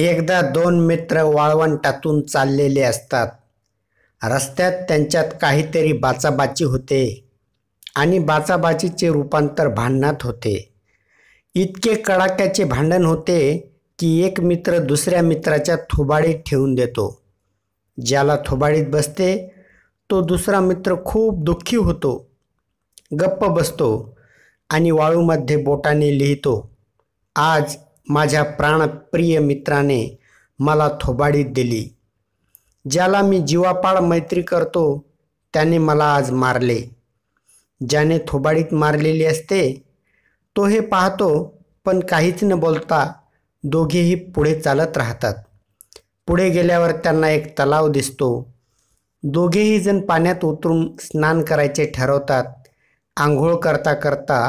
एकदा दोन मित्र वाळवंटातून चाललेले असतात रस्त्यात त्यांच्यात काहीतरी बाचाबाची होते आणि बाचाबाचीचे रूपांतर भांडणात होते इतके कडाक्याचे भांडण होते की एक मित्र दुसऱ्या मित्राच्या थोबाडीत ठेवून देतो ज्याला थोबाडीत बसते तो दुसरा मित्र खूप दुःखी होतो गप्प बसतो आणि वाळूमध्ये बोटाने लिहितो आज माझ्या प्राणप्रिय मित्राने मला थोबाडीत दिली ज्याला मी जीवापाड मैत्री करतो त्याने मला आज मारले ज्याने थोबाडीत मारलेली असते तो हे पाहतो पण काहीच न बोलता दोघेही पुढे चालत राहतात पुढे गेल्यावर त्यांना एक तलाव दिसतो दोघेही जण पाण्यात उतरून स्नान करायचे ठरवतात आंघोळ करता करता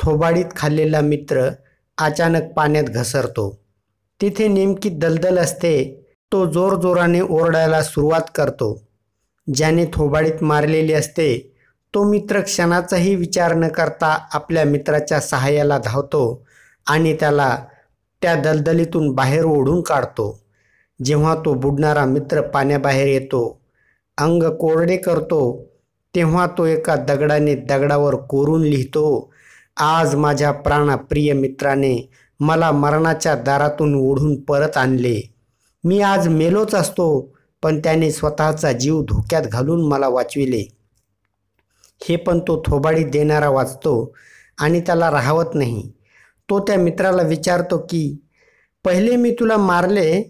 थोबाडीत खाल्लेला मित्र अचानक पाण्यात घसरतो तिथे नेमकी दलदल असते तो जोरजोराने ओरडायला सुरुवात करतो ज्याने थोबाडीत मारलेली असते तो मित्र क्षणाचाही विचार न करता आपल्या मित्राच्या सहाय्याला धावतो आणि त्याला त्या दलदलीतून बाहेर ओढून काढतो जेव्हा तो बुडणारा मित्र पाण्याबाहेर येतो अंग कोरडे करतो तेव्हा तो एका दगडाने दगडावर कोरून लिहितो आज माझ्या प्राणप्रिय मित्राने मला मरणाच्या दारातून ओढून परत आणले मी आज मेलोच असतो पण त्याने स्वतःचा जीव धोक्यात घालून मला वाचविले हे पण तो थोबाडी देणारा वाचतो आणि त्याला राहवत नाही तो त्या मित्राला विचारतो की पहिले मी तुला मारले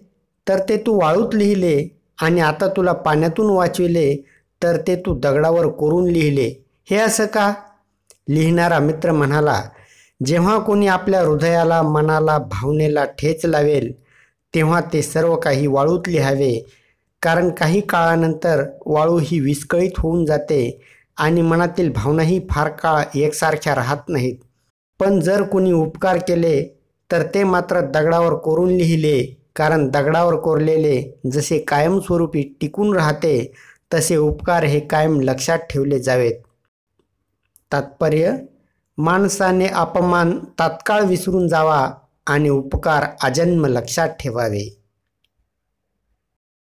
तर ते तू वाळूत लिहिले आणि आता तुला पाण्यातून वाचविले तर ते तू दगडावर कोरून लिहिले हे असं का लिहिणारा मित्र म्हणाला जेव्हा कोणी आपल्या हृदयाला मनाला भावनेला ठेच लावेल तेव्हा ते सर्व काही वाळूत लिहावे कारण काही काळानंतर वाळू ही विस्कळीत होऊन जाते आणि मनातील भावनाही फार काळ एकसारख्या राहत नाहीत पण जर कोणी उपकार केले तर ते मात्र दगडावर कोरून लिहिले कारण दगडावर कोरलेले जसे कायमस्वरूपी टिकून राहते तसे उपकार हे कायम लक्षात ठेवले जावेत तात्पर्य माणसाने अपमान तात्काळ विसरून जावा आणि उपकार अजन्म लक्षात ठेवावे